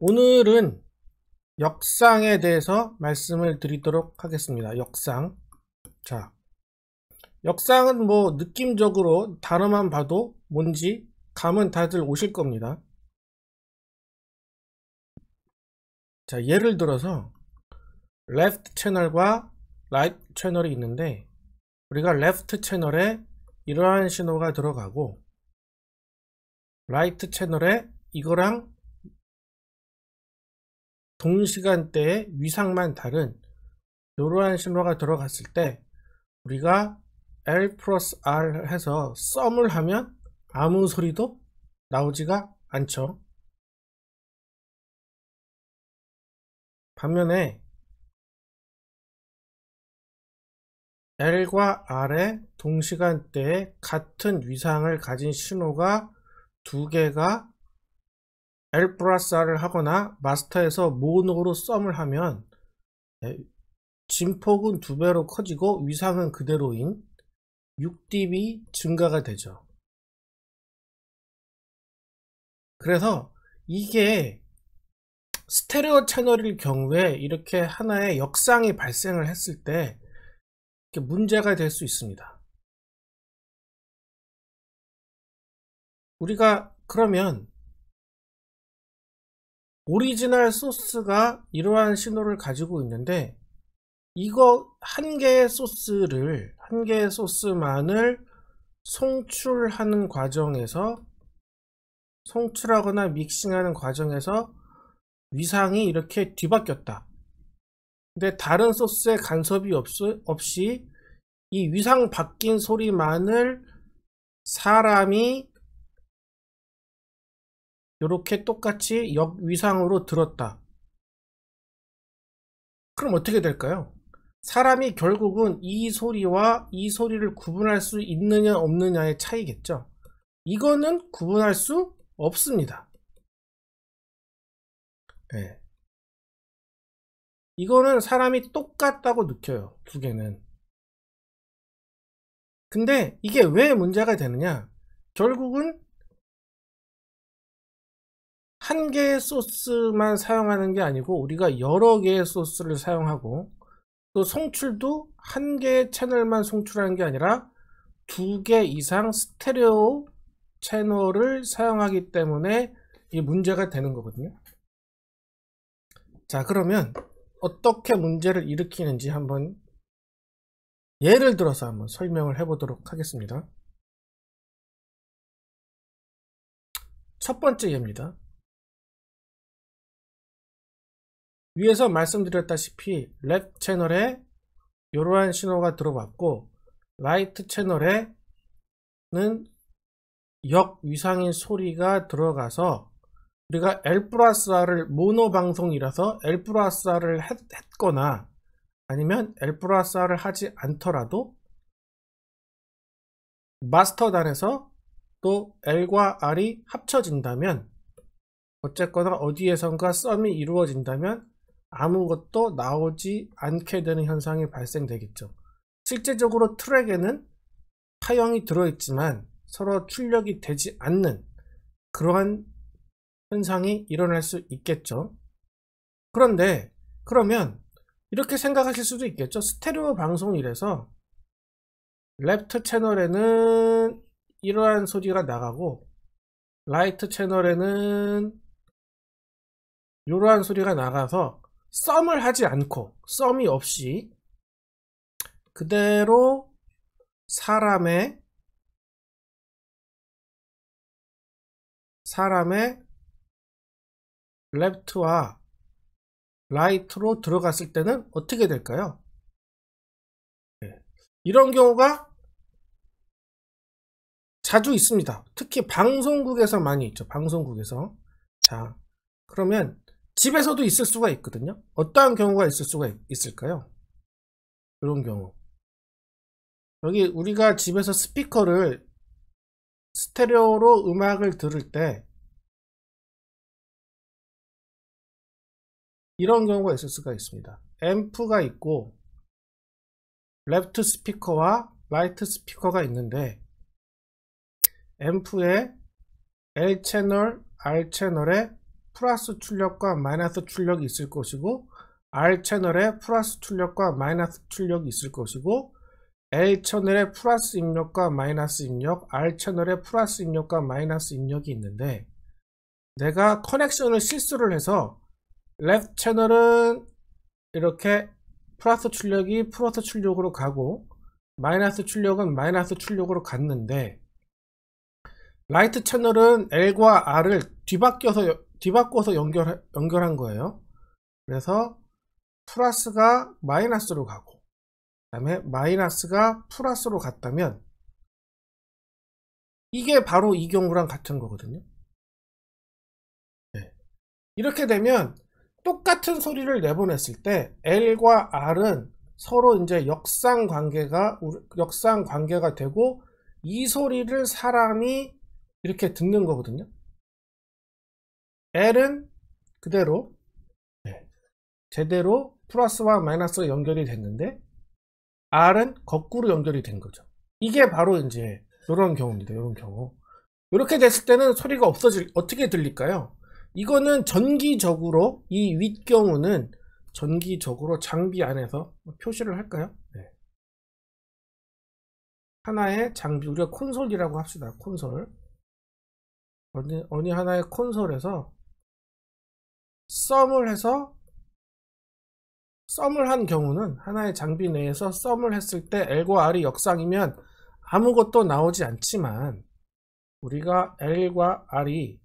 오늘은 역상에 대해서 말씀을 드리도록 하겠습니다. 역상. 자, 역상은 뭐 느낌적으로 단어만 봐도 뭔지 감은 다들 오실 겁니다. 자, 예를 들어서 left 채널과 right 채널이 있는데 우리가 left 채널에 이러한 신호가 들어가고 right 채널에 이거랑 동시간대의 위상만 다른 이러한 신호가 들어갔을 때 우리가 L 플러스 R 해서 썸을 하면 아무 소리도 나오지가 않죠. 반면에 L과 R의 동시간대에 같은 위상을 가진 신호가 두 개가 엘프라사를 하거나 마스터에서 모노로 썸을 하면 진폭은 두배로 커지고 위상은 그대로인 6dB 증가가 되죠. 그래서 이게 스테레오 채널일 경우에 이렇게 하나의 역상이 발생을 했을 때 문제가 될 수 있습니다. 우리가 그러면 오리지널 소스가 이러한 신호를 가지고 있는데 이거 한 개의 소스를 한 개의 소스만을 송출하는 과정에서 송출하거나 믹싱하는 과정에서 위상이 이렇게 뒤바뀌었다. 근데 다른 소스의 간섭이 없, 없이 이 위상 바뀐 소리만을 사람이 이렇게 똑같이 역위상으로 들었다. 그럼 어떻게 될까요? 사람이 결국은 이 소리와 이 소리를 구분할 수 있느냐 없느냐의 차이겠죠. 이거는 구분할 수 없습니다. 네. 이거는 사람이 똑같다고 느껴요. 두 개는. 근데 이게 왜 문제가 되느냐? 결국은 한 개의 소스만 사용하는 게 아니고 우리가 여러 개의 소스를 사용하고 또 송출도 한 개의 채널만 송출하는 게 아니라 두 개 이상 스테레오 채널을 사용하기 때문에 이 문제가 되는 거거든요. 자 그러면 어떻게 문제를 일으키는지 한번 예를 들어서 한번 설명을 해보도록 하겠습니다. 첫 번째 예입니다. 위에서 말씀드렸다시피 랩 채널에 이러한 신호가 들어왔고 라이트 채널에는 역위상인 소리가 들어가서 우리가 L 플러스 R을 모노 방송이라서 L 플러스 R을 했, 거나 아니면 L 플러스 R을 하지 않더라도 마스터단에서 또 L과 R이 합쳐진다면 어쨌거나 어디에선가 썸이 이루어진다면 아무것도 나오지 않게 되는 현상이 발생되겠죠. 실제적으로 트랙에는 타형이 들어있지만 서로 출력이 되지 않는 그러한 현상이 일어날 수 있겠죠. 그런데 그러면 이렇게 생각하실 수도 있겠죠. 스테레오 방송이래서 랩트 채널에는 이러한 소리가 나가고 라이트 채널에는 이러한 소리가 나가서 썸을 하지 않고 썸이 없이 그대로 사람의 사람의 레프트와 라이트로 들어갔을 때는 어떻게 될까요? 네. 이런 경우가 자주 있습니다. 특히 방송국에서 많이 있죠. 방송국에서. 자, 그러면 집에서도 있을 수가 있거든요. 어떠한 경우가 있을 수가 있을까요? 그런 경우. 여기 우리가 집에서 스피커를 스테레오로 음악을 들을 때 이런 경우가 있을 수가 있습니다. 앰프가 있고 레프트 스피커와 라이트 스피커가 있는데 앰프에 L 채널, R 채널에 플러스 출력과 마이너스 출력이 있을 것이고 R 채널에 플러스 출력과 마이너스 출력이 있을 것이고 L 채널에 플러스 입력과 마이너스 입력, R 채널에 플러스 입력과 마이너스 입력이 있는데 내가 커넥션을 실수를 해서 left 채널은 이렇게 플러스 출력이 플러스 출력으로 가고 마이너스 출력은 마이너스 출력으로 갔는데 라이트 채널은 L과 R을 뒤바뀌어서 뒤바꿔서 연결, 연결한 거예요. 그래서 플러스가 마이너스로 가고 그 다음에 마이너스가 플러스로 갔다면 이게 바로 이 경우랑 같은 거거든요. 네. 이렇게 되면 똑같은 소리를 내보냈을 때 L과 R은 서로 이제 역상 관계가 역상 관계가 되고 이 소리를 사람이 이렇게 듣는 거거든요. L은 그대로 네, 제대로 플러스와 마이너스가 연결이 됐는데 R은 거꾸로 연결이 된 거죠. 이게 바로 이제 이런 경우입니다. 이런 경우. 이렇게 됐을 때는 소리가 없어질 어떻게 들릴까요? 이거는 전기적으로 이 윗경우는 전기적으로 장비 안에서 표시를 할까요? 네. 하나의 장비 우리가 콘솔이라고 합시다. 콘솔 어느, 어느 하나의 콘솔에서 썸을 해서 썸을 한 경우는 하나의 장비 내에서 썸을 했을 때 L과 R이 역상이면 아무것도 나오지 않지만 우리가 L과 R이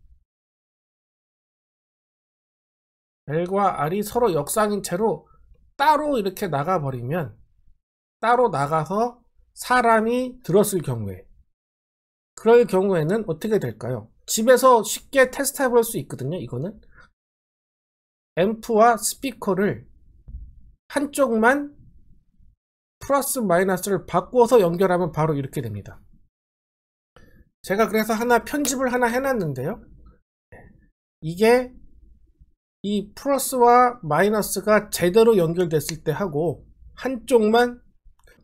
L과 R이 서로 역상인 채로 따로 이렇게 나가버리면 따로 나가서 사람이 들었을 경우에 그럴 경우에는 어떻게 될까요? 집에서 쉽게 테스트 해볼 수 있거든요 이거는 앰프와 스피커를 한쪽만 플러스 마이너스를 바꿔서 연결하면 바로 이렇게 됩니다. 제가 그래서 하나 편집을 하나 해놨는데요. 이게 이 플러스와 마이너스가 제대로 연결됐을 때 하고 한쪽만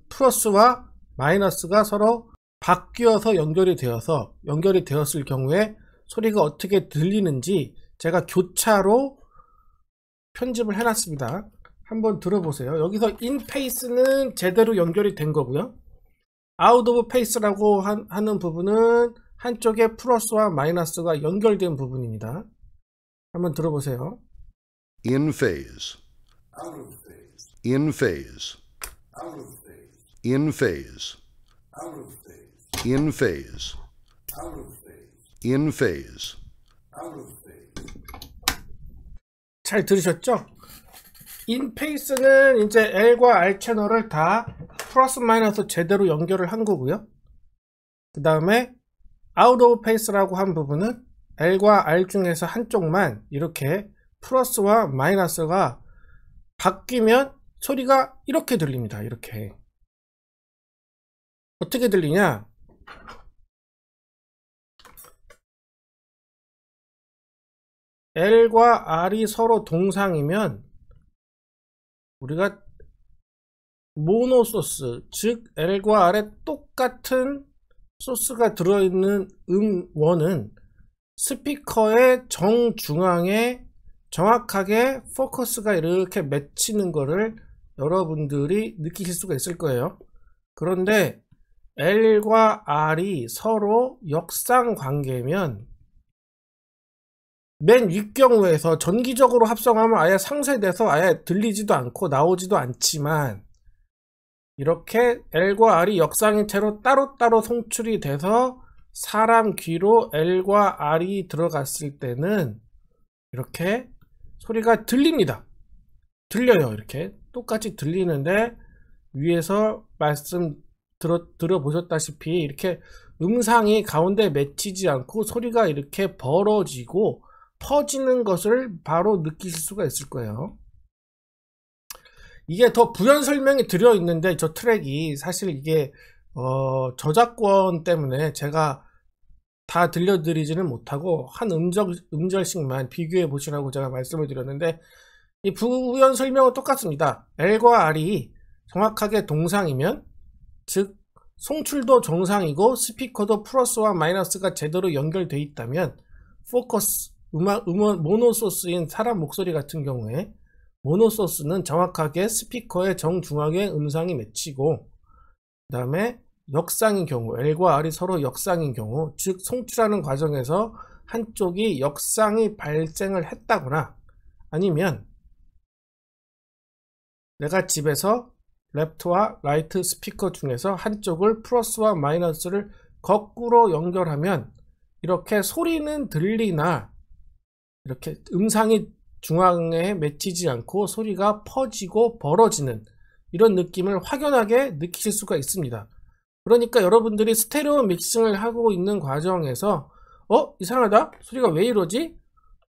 플러스와 마이너스가 서로 바뀌어서 연결이 되어서 연결이 되었을 경우에 소리가 어떻게 들리는지 제가 교차로 편집을 해놨습니다. 한번 들어보세요. 여기서 인페이스는 제대로 연결이 된 거고요. 아웃 오브 페이스라고 하는 부분은 한쪽에 플러스와 마이너스가 연결된 부분입니다. 한번 들어보세요. In phase. Out of phase. In phase. Out of phase. In phase. Out of phase. In phase. Out of phase. In phase. Out of phase. 잘 들으셨죠? 인페이스는 이제 L과 R 채널을 다 플러스 마이너스 제대로 연결을 한 거고요. 그 다음에 아웃 오브 페이스라고 한 부분은 L과 R 중에서 한쪽만 이렇게 플러스와 마이너스가 바뀌면 소리가 이렇게 들립니다. 이렇게. 어떻게 들리냐? L과 R이 서로 동상이면 우리가 모노 소스, 즉 L과 R에 똑같은 소스가 들어있는 음원은 스피커의 정중앙에 정확하게 포커스가 이렇게 맺히는 것을 여러분들이 느끼실 수가 있을 거예요. 그런데 L과 R이 서로 역상 관계면 맨 윗경우에서 전기적으로 합성하면 아예 상쇄돼서 아예 들리지도 않고 나오지도 않지만 이렇게 L과 R이 역상의 채로 따로따로 송출이 돼서 사람 귀로 L과 R이 들어갔을 때는 이렇게 소리가 들립니다. 들려요. 이렇게 똑같이 들리는데 위에서 말씀 들어, 들어보셨다시피 이렇게 음상이 가운데 맺히지 않고 소리가 이렇게 벌어지고 퍼지는 것을 바로 느끼실 수가 있을 거예요. 이게 더 부연 설명이 들어 있는데 저 트랙이 사실 이게 어 저작권 때문에 제가 다 들려드리지는 못하고 한 음절, 음절씩만 비교해 보시라고 제가 말씀을 드렸는데 이 부연 설명은 똑같습니다. L과 R이 정확하게 동상이면 즉 송출도 정상이고 스피커도 플러스와 마이너스가 제대로 연결되어 있다면 포커스 음악, 음원, 모노 소스인 사람 목소리 같은 경우에 모노 소스는 정확하게 스피커의 정중앙에 음상이 맺히고 그 다음에 역상인 경우 L과 R이 서로 역상인 경우 즉 송출하는 과정에서 한쪽이 역상이 발생을 했다거나 아니면 내가 집에서 랩트와 라이트 스피커 중에서 한쪽을 플러스와 마이너스를 거꾸로 연결하면 이렇게 소리는 들리나 이렇게 음상이 중앙에 맺히지 않고 소리가 퍼지고 벌어지는 이런 느낌을 확연하게 느끼실 수가 있습니다. 그러니까 여러분들이 스테레오 믹싱을 하고 있는 과정에서 어? 이상하다? 소리가 왜 이러지?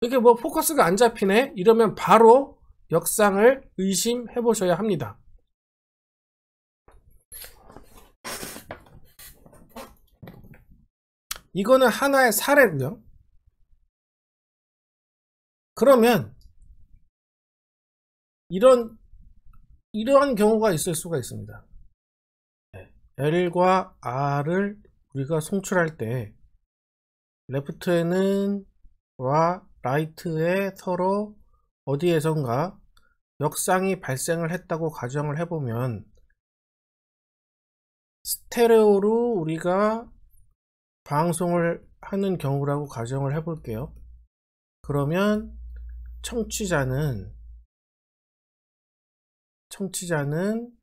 이게 뭐 포커스가 안 잡히네? 이러면 바로 역상을 의심해 보셔야 합니다. 이거는 하나의 사례고요. 그러면 이런 이러한 경우가 있을 수가 있습니다. 네. L과 R을 우리가 송출할 때 레프트에는 와 라이트에 서로 어디에선가 역상이 발생을 했다고 가정을 해보면 스테레오로 우리가 방송을 하는 경우라고 가정을 해볼게요. 그러면 청취자는 청취자는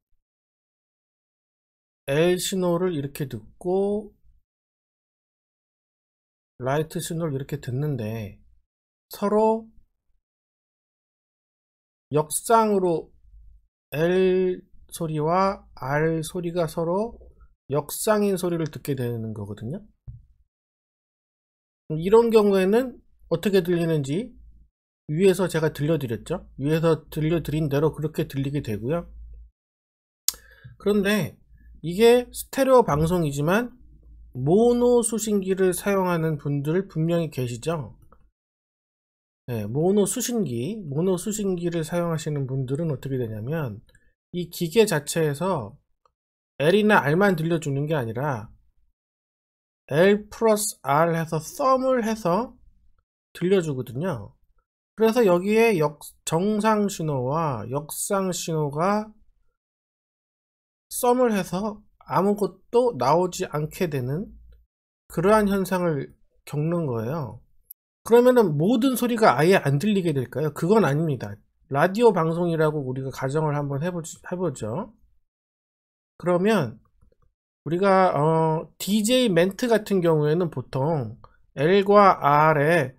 L 신호를 이렇게 듣고 라이트 신호를 이렇게 듣는데 서로 역상으로 L 소리와 R 소리가 서로 역상인 소리를 듣게 되는 거거든요. 이런 경우에는 어떻게 들리는지 위에서 제가 들려드렸죠 위에서 들려드린 대로 그렇게 들리게 되고요 그런데 이게 스테레오 방송이지만 모노 수신기를 사용하는 분들 분명히 계시죠 네, 모노 수신기 모노 수신기를 사용하시는 분들은 어떻게 되냐면 이 기계 자체에서 L이나 R만 들려주는 게 아니라 L 플러스 R 해서 썸을 해서 들려주거든요 그래서 여기에 역, 정상 신호와 역상 신호가 썸을 해서 아무것도 나오지 않게 되는 그러한 현상을 겪는 거예요. 그러면은 모든 소리가 아예 안 들리게 될까요? 그건 아닙니다. 라디오 방송이라고 우리가 가정을 한번 해보, 죠 그러면 우리가 어, DJ 멘트 같은 경우에는 보통 L과 R의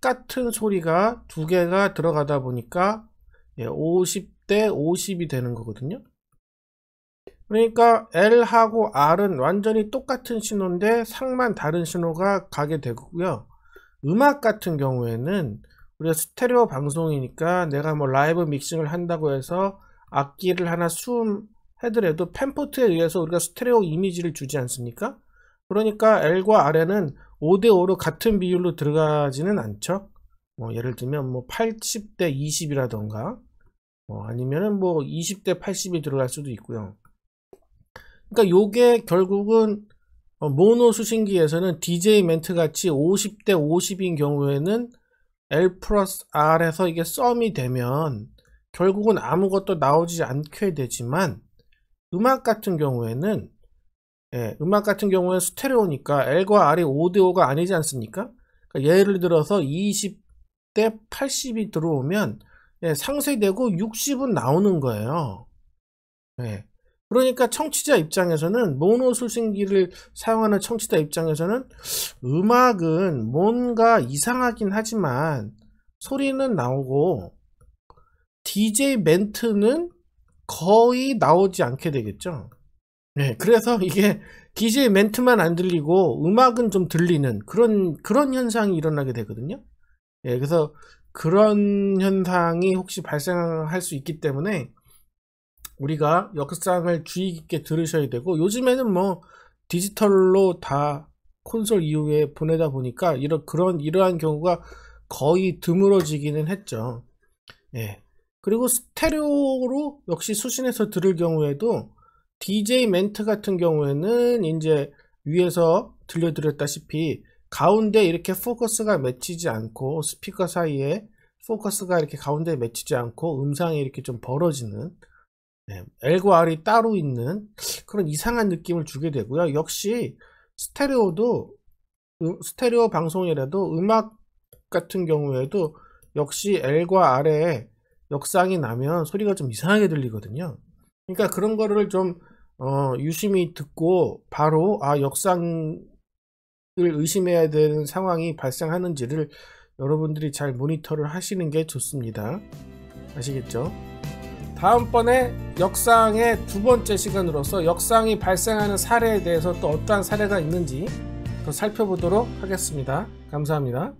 똑같은 소리가 두 개가 들어가다 보니까 50대 예, 50이 되는 거거든요. 그러니까 L하고 R은 완전히 똑같은 신호인데 상만 다른 신호가 가게 되고요. 음악 같은 경우에는 우리가 스테레오 방송이니까 내가 뭐 라이브 믹싱을 한다고 해서 악기를 하나 숨해드려도 펜포트에 의해서 우리가 스테레오 이미지를 주지 않습니까? 그러니까 L과 R에는 5대5로 같은 비율로 들어가지는 않죠. 뭐 예를 들면 뭐 80 대 20이라던가 뭐아니면뭐 20 대 80이 들어갈 수도 있고요. 그러니까 요게 결국은 어, 모노 수신기에서는 DJ 멘트 같이 50 대 50인 경우에는 L 플러스 R에서 이게 썸이 되면 결국은 아무것도 나오지 않게 되지만 음악 같은 경우에는 예, 음악 같은 경우에 스테레오니까 L과 R이 오대오가 아니지 않습니까? 그러니까 예를 들어서 20대 80이 들어오면 예, 상쇄되고 60은 나오는 거예요. 예. 그러니까 청취자 입장에서는 모노 수신기를 사용하는 청취자 입장에서는 음악은 뭔가 이상하긴 하지만 소리는 나오고 DJ 멘트는 거의 나오지 않게 되겠죠. 네, 그래서 이게 DJ 멘트만 안 들리고 음악은 좀 들리는 그런 그런 현상이 일어나게 되거든요. 예, 그래서 그런 현상이 혹시 발생할 수 있기 때문에 우리가 역상을 주의 깊게 들으셔야 되고 요즘에는 뭐 디지털로 다 콘솔 이후에 보내다 보니까 이런 그런 이러한 경우가 거의 드물어지기는 했죠. 예. 그리고 스테레오로 역시 수신해서 들을 경우에도 DJ 멘트 같은 경우에는 이제 위에서 들려드렸다시피 가운데 이렇게 포커스가 맺히지 않고 스피커 사이에 포커스가 이렇게 가운데 맺히지 않고 음상이 이렇게 좀 벌어지는 네, L과 R이 따로 있는 그런 이상한 느낌을 주게 되고요. 역시 스테레오도 음, 스테레오 방송이라도 음악 같은 경우에도 역시 L과 R의 역상이 나면 소리가 좀 이상하게 들리거든요. 그러니까 그런 거를 좀 어, 유심히 듣고 바로 아 역상을 의심해야 되는 상황이 발생하는지를 여러분들이 잘 모니터를 하시는 게 좋습니다. 아시겠죠? 다음번에 역상의 두 번째 시간으로서 역상이 발생하는 사례에 대해서 또 어떠한 사례가 있는지 더 살펴보도록 하겠습니다. 감사합니다.